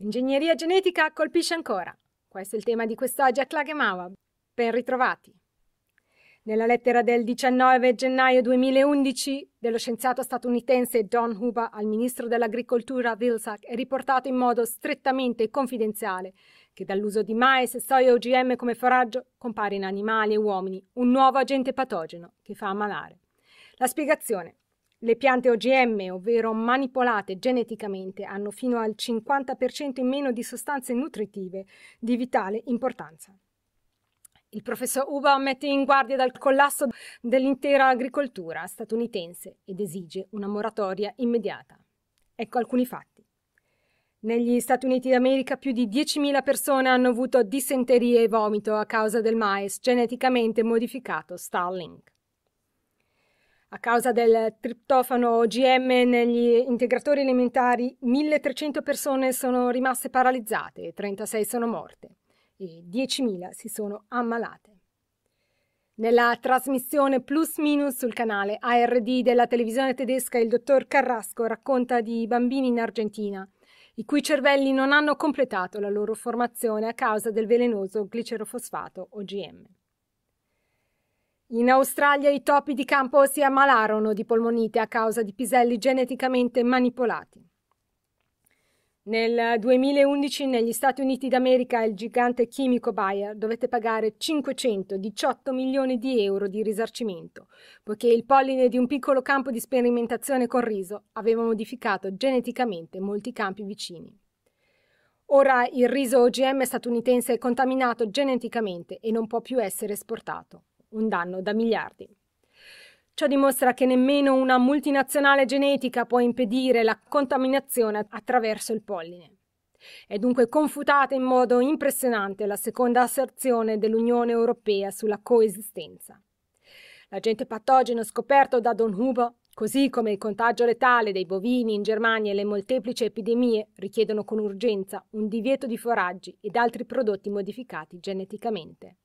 L'ingegneria genetica colpisce ancora. Questo è il tema di quest'oggi a Klagemauer. Ben ritrovati. Nella lettera del 19 gennaio 2011 dello scienziato statunitense Don Huba al ministro dell'agricoltura Vilsack è riportato in modo strettamente confidenziale che dall'uso di mais e soia OGM come foraggio compare in animali e uomini un nuovo agente patogeno che fa ammalare. La spiegazione le piante OGM, ovvero manipolate geneticamente, hanno fino al 50% in meno di sostanze nutritive di vitale importanza. Il professor Uva mette in guardia dal collasso dell'intera agricoltura statunitense ed esige una moratoria immediata. Ecco alcuni fatti. Negli Stati Uniti d'America più di 10.000 persone hanno avuto dissenterie e vomito a causa del mais geneticamente modificato Starlink a causa del triptofano OGM negli integratori alimentari 1300 persone sono rimaste paralizzate, 36 sono morte e 10.000 si sono ammalate. Nella trasmissione Plus Minus sul canale ARD della televisione tedesca il dottor Carrasco racconta di bambini in Argentina i cui cervelli non hanno completato la loro formazione a causa del velenoso glicerofosfato OGM. In Australia i topi di campo si ammalarono di polmonite a causa di piselli geneticamente manipolati. Nel 2011 negli Stati Uniti d'America il gigante chimico Bayer dovette pagare 518 milioni di euro di risarcimento, poiché il polline di un piccolo campo di sperimentazione con riso aveva modificato geneticamente molti campi vicini. Ora il riso OGM statunitense è contaminato geneticamente e non può più essere esportato un danno da miliardi. Ciò dimostra che nemmeno una multinazionale genetica può impedire la contaminazione attraverso il polline. È dunque confutata in modo impressionante la seconda asserzione dell'Unione Europea sulla coesistenza. L'agente patogeno scoperto da Don Huber, così come il contagio letale dei bovini in Germania e le molteplici epidemie, richiedono con urgenza un divieto di foraggi ed altri prodotti modificati geneticamente.